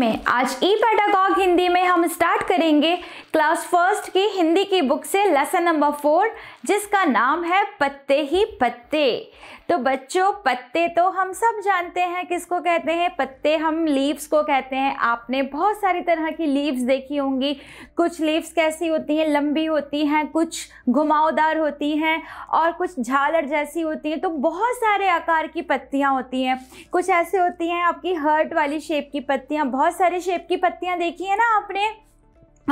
में आज ई e पैटागॉग हिंदी में हम स्टार्ट करेंगे क्लास फर्स्ट की हिंदी की बुक से लेसन नंबर फोर जिसका नाम है पत्ते ही पत्ते तो बच्चों पत्ते तो हम सब जानते हैं किसको कहते हैं पत्ते हम लीव्स को कहते हैं आपने बहुत सारी तरह की लीव्स देखी होंगी कुछ लीव्स कैसी होती हैं लंबी होती हैं कुछ घुमावदार होती हैं और कुछ झालर जैसी होती हैं तो बहुत सारे आकार की पत्तियाँ होती हैं कुछ ऐसे होती हैं आपकी हर्ट वाली शेप की पत्तियाँ बहुत बहुत सारे शेप की पत्तियाँ देखी है ना आपने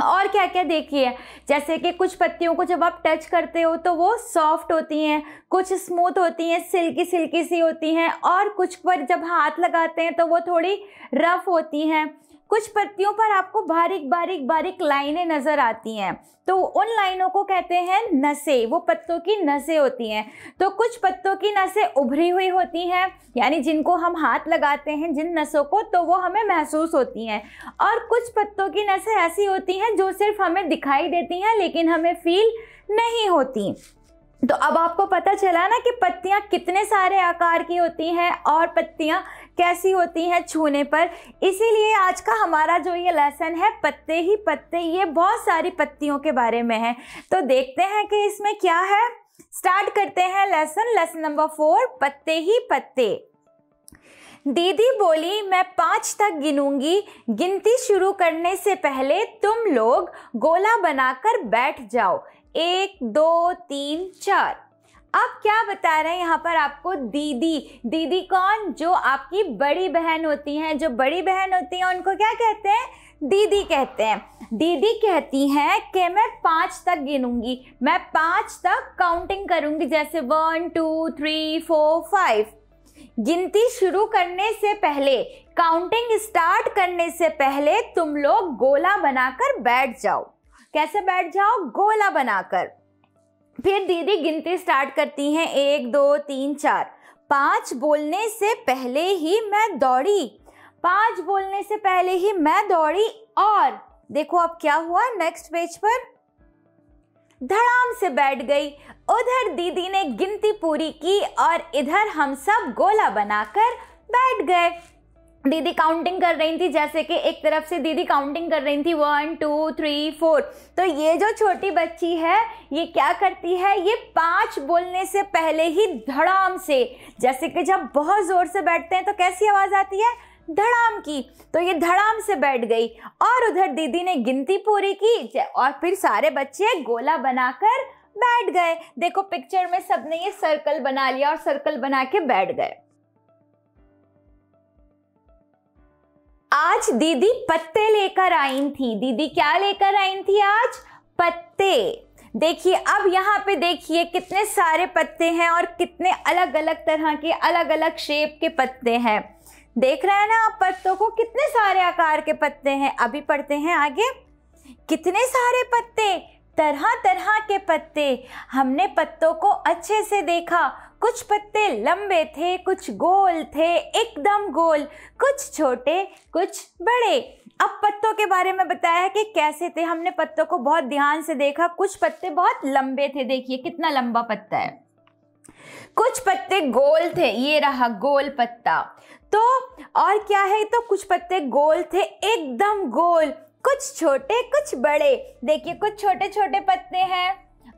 और क्या क्या देखिए जैसे कि कुछ पत्तियों को जब आप टच करते हो तो वो सॉफ्ट होती हैं कुछ स्मूथ होती हैं सिल्की सिल्की सी होती हैं और कुछ पर जब हाथ लगाते हैं तो वो थोड़ी रफ़ होती हैं कुछ पत्तियों पर आपको बारीक बारीक बारीक लाइनें नज़र आती हैं तो उन लाइनों को कहते हैं नसें वो पत्तों की नसें होती हैं तो कुछ पत्तों की नसें उभरी हुई होती हैं यानी जिनको हम हाथ लगाते हैं जिन नसों को तो वो हमें महसूस होती हैं और कुछ पत्तों की नसें ऐसी होती हैं जो सिर्फ हमें दिखाई देती हैं लेकिन हमें फील नहीं होती तो अब आपको पता चला ना कि पत्तियाँ कितने सारे आकार की होती हैं और पत्तियाँ कैसी होती हैं छूने पर इसीलिए आज का हमारा जो ये लेसन है पत्ते ही पत्ते ये बहुत सारी पत्तियों के बारे में है तो देखते हैं कि इसमें क्या है स्टार्ट करते हैं लेसन लेसन नंबर फोर पत्ते ही पत्ते दीदी बोली मैं पाँच तक गिनूंगी गिनती शुरू करने से पहले तुम लोग गोला बनाकर बैठ जाओ एक दो तीन चार अब क्या बता रहे हैं यहाँ पर आपको दीदी दीदी कौन जो आपकी बड़ी बहन होती हैं जो बड़ी बहन होती हैं उनको क्या कहते हैं दीदी कहते हैं दीदी कहती हैं कि मैं पाँच तक गिनूंगी मैं पाँच तक काउंटिंग करूंगी जैसे one two three four five गिनती शुरू करने से पहले काउंटिंग स्टार्ट करने से पहले तुम लोग गोला बनाकर बैठ जाओ कैसे बैठ जाओ गोला बनाकर फिर दीदी गिनती स्टार्ट करती हैं एक दो तीन चार पांच बोलने से पहले ही मैं दौड़ी पांच बोलने से पहले ही मैं दौड़ी और देखो अब क्या हुआ नेक्स्ट पेज पर धड़ाम से बैठ गई उधर दीदी ने गिनती पूरी की और इधर हम सब गोला बनाकर बैठ गए दीदी काउंटिंग कर रही थी जैसे कि एक तरफ से दीदी काउंटिंग कर रही थी वन टू थ्री फोर तो ये जो छोटी बच्ची है ये क्या करती है ये पाँच बोलने से पहले ही धड़ाम से जैसे कि जब बहुत ज़ोर से बैठते हैं तो कैसी आवाज़ आती है धड़ाम की तो ये धड़ाम से बैठ गई और उधर दीदी ने गिनती पूरी की और फिर सारे बच्चे गोला बनाकर बैठ गए देखो पिक्चर में सबने ये सर्कल बना लिया और सर्कल बना के बैठ गए आज दीदी पत्ते लेकर आई थी दीदी क्या लेकर आई थी आज पत्ते देखिए अब यहाँ पे देखिए कितने सारे पत्ते हैं और कितने अलग अलग तरह के अलग अलग शेप के पत्ते हैं देख रहे हैं ना आप पत्तों को कितने सारे आकार के पत्ते हैं अभी पढ़ते हैं आगे कितने सारे पत्ते तरह तरह के पत्ते हमने पत्तों को अच्छे से देखा कुछ पत्ते लंबे थे कुछ गोल थे एकदम गोल कुछ छोटे कुछ बड़े अब पत्तों के बारे में बताया है कि कैसे थे हमने पत्तों को बहुत ध्यान से देखा कुछ पत्ते बहुत लंबे थे देखिए कितना लंबा पत्ता है कुछ पत्ते गोल थे ये रहा गोल पत्ता तो और क्या है तो कुछ पत्ते गोल थे एकदम गोल कुछ छोटे कुछ बड़े देखिए कुछ छोटे छोटे पत्ते हैं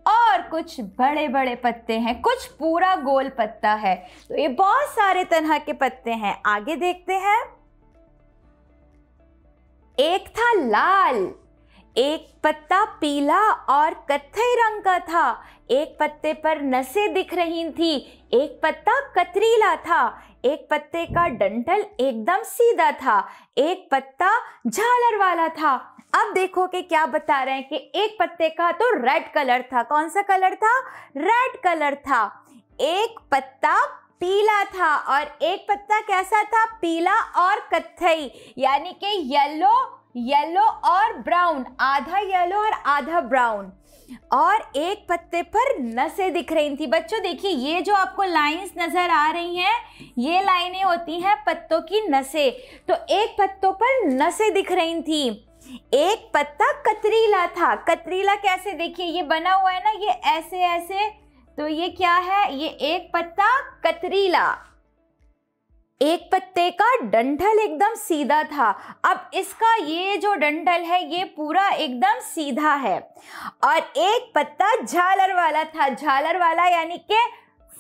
और कुछ बड़े बड़े पत्ते हैं कुछ पूरा गोल पत्ता है तो ये बहुत सारे तरह के पत्ते हैं आगे देखते हैं एक था लाल एक पत्ता पीला और कत्थई रंग का था एक पत्ते पर नसें दिख रही थी एक पत्ता कतरीला था एक पत्ते का डंठल एकदम सीधा था एक पत्ता झालर वाला था अब देखो कि क्या बता रहे हैं कि एक पत्ते का तो रेड कलर था कौन सा कलर था रेड कलर था एक पत्ता पीला था और एक पत्ता कैसा था पीला और कत्थई यानी कि येलो येलो और ब्राउन आधा येलो और आधा ब्राउन और एक पत्ते पर नसें दिख रही थी बच्चों देखिए ये जो आपको लाइंस नज़र आ रही हैं ये लाइनें होती हैं पत्तों की नसें तो एक पत्तों पर नसें दिख रही थी एक पत्ता कतरीला था कतरीला कैसे देखिए ये बना हुआ है ना ये ऐसे ऐसे तो ये क्या है ये एक पत्ता कतरीला एक पत्ते का डंठल एकदम सीधा था अब इसका ये जो डंठल है ये पूरा एकदम सीधा है और एक पत्ता झालर वाला था झालर वाला यानी के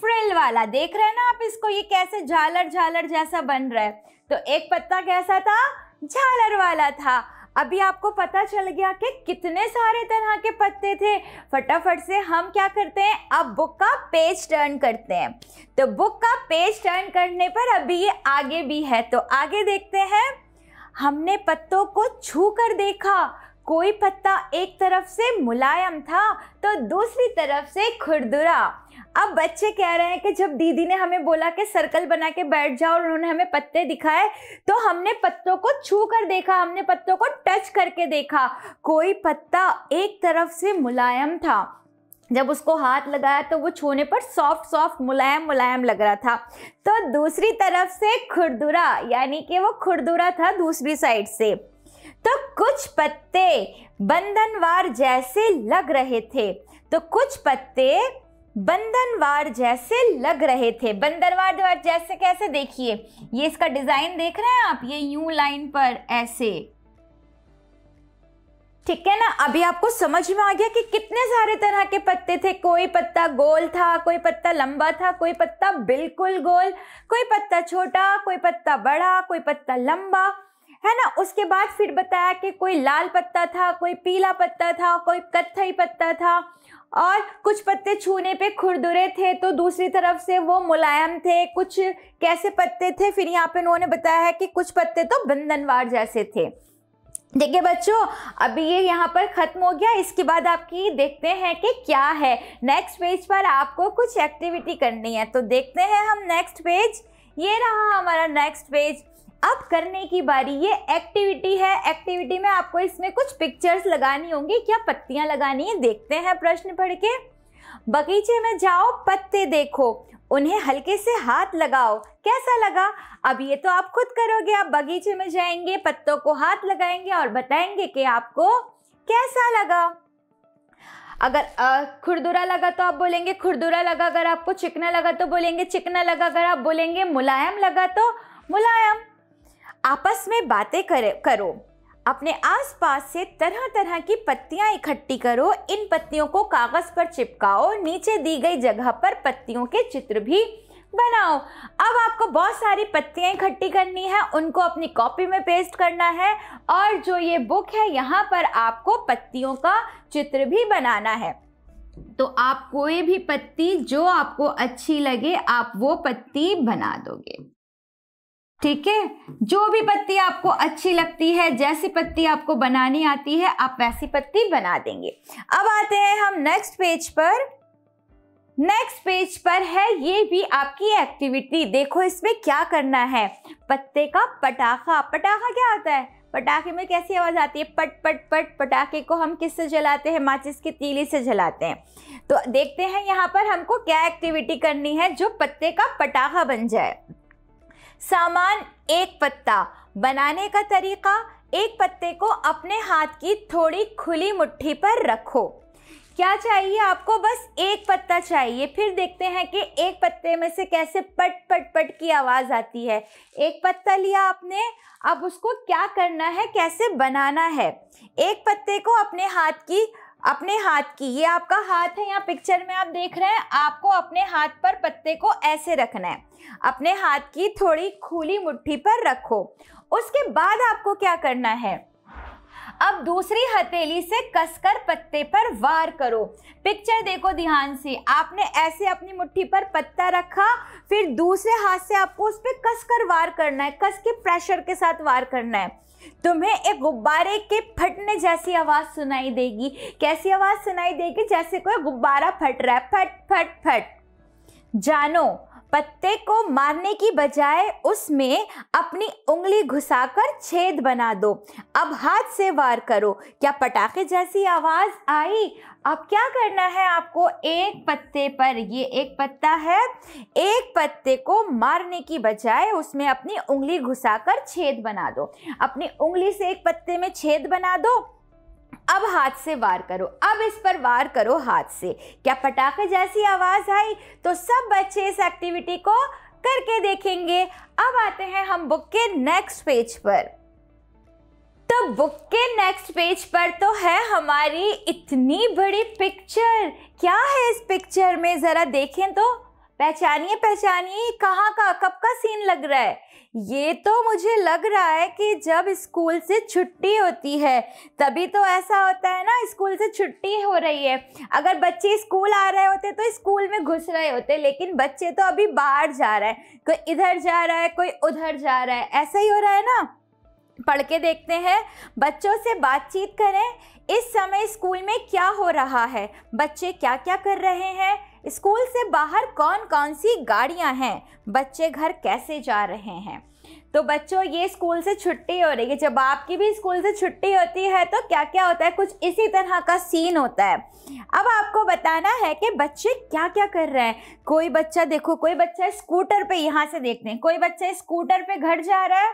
फ्रिल वाला देख रहे हैं ना आप इसको ये कैसे झालर झालर जैसा बन रहा है तो एक पत्ता कैसा था झालर वाला था अभी आपको पता चल गया कि कितने सारे तरह के पत्ते थे फटाफट से हम क्या करते हैं अब बुक का पेज टर्न करते हैं तो बुक का पेज टर्न करने पर अभी ये आगे भी है तो आगे देखते हैं हमने पत्तों को छू कर देखा कोई पत्ता एक तरफ से मुलायम था तो दूसरी तरफ से खुरदुरा अब बच्चे कह रहे हैं कि जब दीदी ने हमें बोला कि सर्कल बना के बैठ जाओ और उन्होंने हमें पत्ते दिखाए तो हमने पत्तों को छू कर देखा हमने पत्तों को टच करके देखा कोई पत्ता एक तरफ से मुलायम था जब उसको हाथ लगाया तो वो छूने पर सॉफ्ट सॉफ्ट मुलायम मुलायम लग रहा था तो दूसरी तरफ से खुरदुरा यानी कि वो खुरदुरा था दूसरी साइड से तो कुछ पत्ते बंधनवार जैसे लग रहे थे तो कुछ पत्ते बंधनवार जैसे लग रहे थे बंधनवार जैसे कैसे देखिए ये इसका डिजाइन देख रहे हैं आप ये यू लाइन पर ऐसे ठीक है ना अभी आपको समझ में आ गया कि कितने सारे तरह के पत्ते थे कोई पत्ता गोल था कोई पत्ता लंबा था कोई पत्ता बिल्कुल गोल कोई पत्ता छोटा कोई पत्ता बड़ा कोई पत्ता लंबा है ना उसके बाद फिर बताया कि कोई लाल पत्ता था कोई पीला पत्ता था कोई कत्थई पत्ता था और कुछ पत्ते छूने पे खुरदुरे थे तो दूसरी तरफ से वो मुलायम थे कुछ कैसे पत्ते थे फिर यहाँ पे उन्होंने बताया है कि कुछ पत्ते तो बंधनवार जैसे थे देखिए बच्चों अभी ये यहाँ पर ख़त्म हो गया इसके बाद आपकी देखते हैं कि क्या है नेक्स्ट पेज पर आपको कुछ एक्टिविटी करनी है तो देखते हैं हम नेक्स्ट पेज ये रहा हमारा नेक्स्ट पेज अब करने की बारी ये एक्टिविटी है एक्टिविटी में आपको इसमें कुछ पिक्चर्स लगानी होंगी क्या पत्तियां लगानी है देखते हैं प्रश्न पढ़ के बगीचे में जाओ पत्ते देखो उन्हें हल्के से हाथ लगाओ कैसा लगा अब ये तो आप खुद करोगे आप बगीचे में जाएंगे पत्तों को हाथ लगाएंगे और बताएंगे कि आपको कैसा लगा अगर खुरदुरा लगा तो आप बोलेंगे खुरदुरा लगा अगर आपको चिकना लगा तो बोलेंगे चिकना लगा अगर आप बोलेंगे मुलायम लगा तो मुलायम आपस में बातें करे करो अपने आसपास से तरह तरह की पत्तियां इकट्ठी करो इन पत्तियों को कागज पर चिपकाओ नीचे दी गई जगह पर पत्तियों के चित्र भी बनाओ अब आपको बहुत सारी पत्तियां इकट्ठी करनी है उनको अपनी कॉपी में पेस्ट करना है और जो ये बुक है यहाँ पर आपको पत्तियों का चित्र भी बनाना है तो आप कोई भी पत्ती जो आपको अच्छी लगे आप वो पत्ती बना दोगे ठीक है जो भी पत्ती आपको अच्छी लगती है जैसी पत्ती आपको बनानी आती है आप वैसी पत्ती बना देंगे अब आते हैं हम नेक्स्ट पेज पर नेक्स्ट पेज पर है ये भी आपकी एक्टिविटी देखो इसमें क्या करना है पत्ते का पटाखा पटाखा क्या होता है पटाखे में कैसी आवाज़ आती है पट पट पट पटाखे को हम किससे जलाते हैं माचिस की तीली से जलाते हैं तो देखते हैं यहाँ पर हमको क्या एक्टिविटी करनी है जो पत्ते का पटाखा बन जाए सामान एक पत्ता बनाने का तरीका एक पत्ते को अपने हाथ की थोड़ी खुली मुट्ठी पर रखो क्या चाहिए आपको बस एक पत्ता चाहिए फिर देखते हैं कि एक पत्ते में से कैसे पट पट पट की आवाज़ आती है एक पत्ता लिया आपने अब उसको क्या करना है कैसे बनाना है एक पत्ते को अपने हाथ की अपने हाथ की ये आपका हाथ है यहाँ पिक्चर में आप देख रहे हैं आपको अपने हाथ पर पत्ते को ऐसे रखना है अपने हाथ की थोड़ी खुली मुट्ठी पर रखो उसके बाद आपको क्या करना है अब दूसरी हथेली से कसकर पत्ते पर वार करो पिक्चर देखो ध्यान से आपने ऐसे अपनी मुट्ठी पर पत्ता रखा फिर दूसरे हाथ से आपको उस पर कसकर वार करना है कस के प्रेशर के साथ वार करना है तुम्हें एक गुब्बारे के फटने जैसी आवाज़ सुनाई देगी कैसी आवाज़ सुनाई देगी जैसे कोई गुब्बारा फट रहा है फट फट फट जानो पत्ते को मारने की बजाय उसमें अपनी उंगली घुसाकर छेद बना दो अब हाथ से वार करो क्या पटाखे जैसी आवाज़ आई अब क्या करना है आपको एक पत्ते पर ये एक पत्ता है एक पत्ते को मारने की बजाय उसमें अपनी उंगली घुसाकर छेद बना दो अपनी उंगली से एक पत्ते में छेद बना दो अब हाथ से वार करो अब इस पर वार करो हाथ से क्या पटाखे जैसी आवाज़ आई तो सब बच्चे इस एक्टिविटी को करके देखेंगे अब आते हैं हम बुक के नेक्स्ट पेज पर तो बुक के नेक्स्ट पेज पर तो है हमारी इतनी बड़ी पिक्चर क्या है इस पिक्चर में ज़रा देखें तो पहचानिए पहचानिए कहाँ का कब का सीन लग रहा है ये तो मुझे लग रहा है कि जब स्कूल से छुट्टी होती है तभी तो ऐसा होता है ना स्कूल से छुट्टी हो रही है अगर बच्चे स्कूल आ रहे होते तो स्कूल में घुस रहे होते लेकिन बच्चे तो अभी बाहर जा रहे हैं कोई इधर जा रहा है कोई उधर जा रहा है ऐसा ही हो रहा है ना पढ़ के देखते हैं बच्चों से बातचीत करें इस समय स्कूल में क्या हो रहा है बच्चे क्या क्या कर रहे हैं स्कूल से बाहर कौन कौन सी गाड़ियां हैं बच्चे घर कैसे जा रहे हैं तो बच्चों ये स्कूल से छुट्टी हो रही है जब आपकी भी स्कूल से छुट्टी होती है तो क्या क्या होता है कुछ इसी तरह का सीन होता है अब आपको बताना है कि बच्चे क्या क्या कर रहे हैं कोई बच्चा देखो कोई बच्चा स्कूटर पे यहाँ से देखते हैं कोई बच्चा स्कूटर पे घर जा रहा है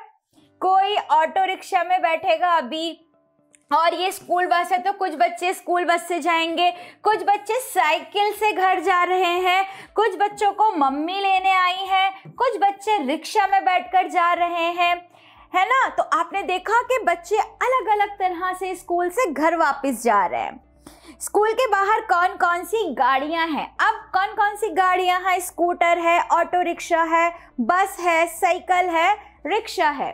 कोई ऑटो रिक्शा में बैठेगा अभी और ये स्कूल बस है तो कुछ बच्चे स्कूल बस से जाएंगे कुछ बच्चे साइकिल से घर जा रहे हैं कुछ बच्चों को मम्मी लेने आई है कुछ बच्चे रिक्शा में बैठकर जा रहे हैं है ना तो आपने देखा कि बच्चे अलग अलग तरह से स्कूल से घर वापस जा रहे हैं स्कूल के बाहर कौन कौन सी गाड़ियां हैं अब कौन कौन सी गाड़ियां हैं स्कूटर है ऑटो रिक्शा है बस है साइकिल है रिक्शा है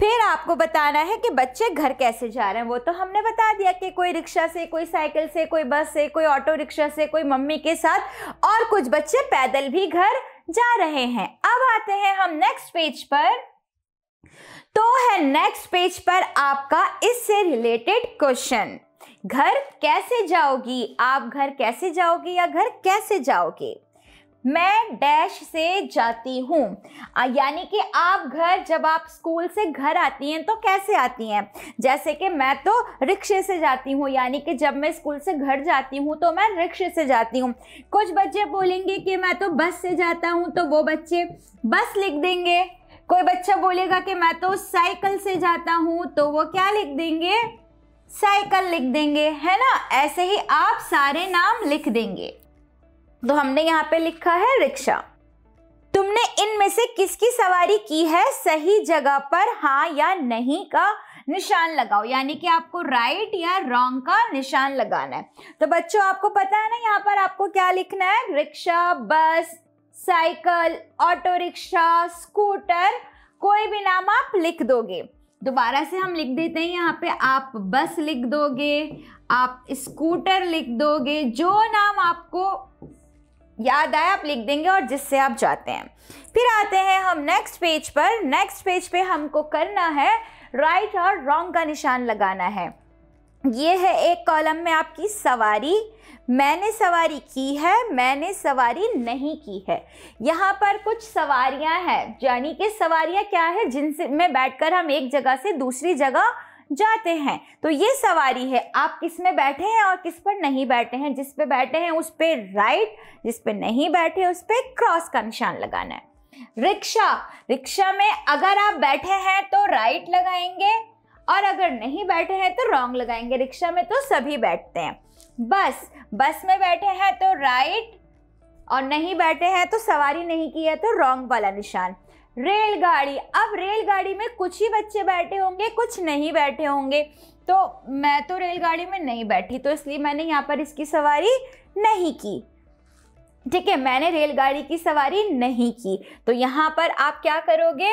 फिर आपको बताना है कि बच्चे घर कैसे जा रहे हैं वो तो हमने बता दिया कि कोई रिक्शा से कोई साइकिल से कोई बस से कोई ऑटो रिक्शा से कोई मम्मी के साथ और कुछ बच्चे पैदल भी घर जा रहे हैं अब आते हैं हम नेक्स्ट पेज पर तो है नेक्स्ट पेज पर आपका इससे रिलेटेड क्वेश्चन घर कैसे जाओगी आप घर कैसे जाओगी या घर कैसे जाओगे मैं डैश से जाती हूँ यानी कि आप घर जब आप स्कूल से घर आती हैं तो कैसे आती हैं जैसे कि मैं तो रिक्शे से जाती हूँ यानी कि जब मैं स्कूल से घर जाती हूँ तो मैं रिक्शे से जाती हूँ कुछ बच्चे बोलेंगे कि मैं तो बस से जाता हूँ तो वो बच्चे बस लिख देंगे कोई बच्चा बोलेगा कि मैं तो साइकिल से जाता हूँ तो वो क्या लिख देंगे साइकिल लिख देंगे है ना ऐसे ही आप सारे नाम लिख देंगे तो हमने यहाँ पे लिखा है रिक्शा तुमने इनमें से किसकी सवारी की है सही जगह पर हाँ या नहीं का निशान लगाओ यानी कि आपको राइट या रॉन्ग का निशान लगाना है तो बच्चों आपको पता है ना यहाँ पर आपको क्या लिखना है rickshaw bus cycle auto rickshaw scooter कोई भी नाम आप लिख दोगे दोबारा से हम लिख देते हैं यहाँ पे आप बस लिख दोगे आप स्कूटर लिख दोगे जो नाम आपको याद आए आप लिख देंगे और जिससे आप जाते हैं फिर आते हैं हम नेक्स्ट पेज पर नेक्स्ट पेज पे हमको करना है राइट और रॉन्ग का निशान लगाना है ये है एक कॉलम में आपकी सवारी मैंने सवारी की है मैंने सवारी नहीं की है यहाँ पर कुछ सवारियाँ हैं यानी कि सवारियाँ क्या है जिनसे में बैठकर हम एक जगह से दूसरी जगह जाते हैं तो ये सवारी है आप किस में बैठे हैं और किस पर नहीं बैठे हैं जिस पे बैठे हैं उस पर राइट जिस पे नहीं बैठे उस पर क्रॉस का निशान लगाना है रिक्शा रिक्शा में अगर आप बैठे हैं तो राइट लगाएंगे और अगर नहीं बैठे हैं तो रॉन्ग लगाएंगे रिक्शा में तो सभी बैठते हैं बस बस में बैठे हैं तो राइट और नहीं बैठे हैं तो सवारी नहीं की है तो रॉन्ग वाला निशान रेलगाड़ी अब रेलगाड़ी में कुछ ही बच्चे बैठे होंगे कुछ नहीं बैठे होंगे तो मैं तो रेलगाड़ी में नहीं बैठी तो इसलिए मैंने यहाँ पर इसकी सवारी नहीं की ठीक है मैंने रेलगाड़ी की सवारी नहीं की तो यहाँ पर आप क्या करोगे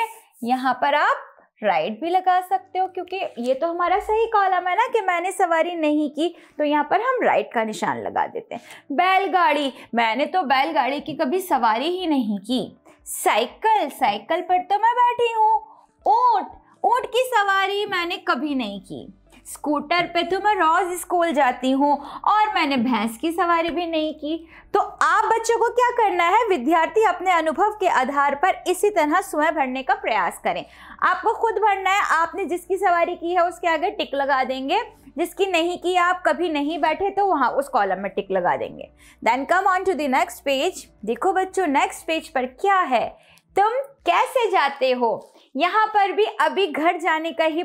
यहाँ पर आप राइट भी लगा सकते हो क्योंकि ये तो हमारा सही कॉलम है ना कि मैंने सवारी नहीं की तो यहाँ पर हम राइट का निशान लगा देते हैं बैलगाड़ी मैंने तो बैलगाड़ी की कभी सवारी ही नहीं की साइकिल साइकिल पर तो मैं बैठी हूँ ऊँट ऊँट की सवारी मैंने कभी नहीं की स्कूटर पे तो मैं रोज़ स्कूल जाती हूँ और मैंने भैंस की सवारी भी नहीं की तो आप बच्चों को क्या करना है विद्यार्थी अपने अनुभव के आधार पर इसी तरह स्वयं भरने का प्रयास करें आपको खुद भरना है आपने जिसकी सवारी की है उसके आगे टिक लगा देंगे जिसकी नहीं की आप कभी नहीं बैठे तो वहाँ उस कॉलम में टिक लगा देंगे then come on to the next page देखो बच्चों नेक्स्ट पेज पर क्या है तुम कैसे जाते हो यहाँ पर भी अभी घर जाने का ही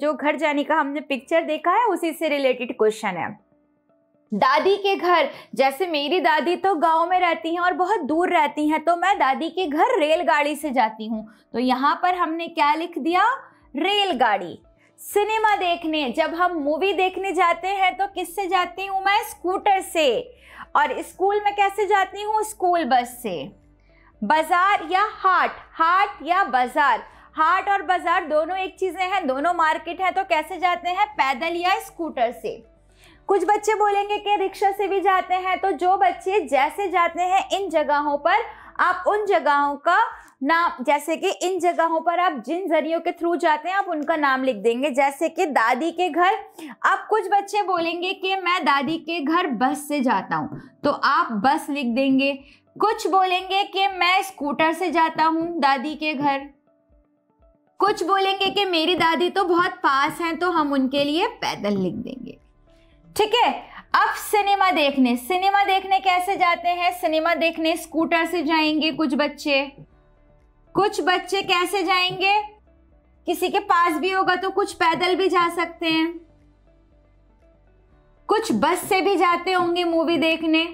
जो घर जाने का हमने पिक्चर देखा है उसी से रिलेटेड क्वेश्चन है दादी के घर जैसे मेरी दादी तो गांव में रहती हैं और बहुत दूर रहती हैं तो मैं दादी के घर रेलगाड़ी से जाती हूँ तो यहाँ पर हमने क्या लिख दिया रेलगाड़ी सिनेमा देखने जब हम मूवी देखने जाते हैं तो किससे जाती हूँ मैं स्कूटर से और स्कूल में कैसे जाती हूँ स्कूल बस से बाजार या हाट हाट या बाजार हाट और बाजार दोनों एक चीज़ें हैं दोनों मार्केट है तो कैसे जाते हैं पैदल या स्कूटर से कुछ बच्चे बोलेंगे कि रिक्शा से भी जाते हैं तो जो बच्चे जैसे जाते हैं इन जगहों पर आप उन जगहों का नाम जैसे कि इन जगहों पर आप जिन जरियों के थ्रू जाते हैं आप उनका नाम लिख देंगे जैसे कि दादी के घर अब कुछ बच्चे बोलेंगे कि मैं दादी के घर बस से जाता हूँ तो आप बस लिख देंगे कुछ बोलेंगे कि मैं स्कूटर से जाता हूँ दादी के घर कुछ बोलेंगे कि मेरी दादी तो बहुत पास हैं तो हम उनके लिए पैदल लिख देंगे ठीक है अब सिनेमा देखने सिनेमा देखने कैसे जाते हैं सिनेमा देखने स्कूटर से जाएंगे कुछ बच्चे कुछ बच्चे कैसे जाएंगे किसी के पास भी होगा तो कुछ पैदल भी जा सकते हैं कुछ बस से भी जाते होंगे मूवी देखने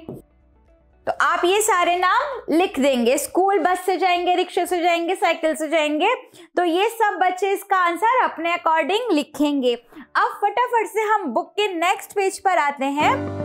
तो आप ये सारे नाम लिख देंगे स्कूल बस से जाएंगे रिक्शे से जाएंगे साइकिल से जाएंगे तो ये सब बच्चे इसका आंसर अपने अकॉर्डिंग लिखेंगे अब फटाफट से हम बुक के नेक्स्ट पेज पर आते हैं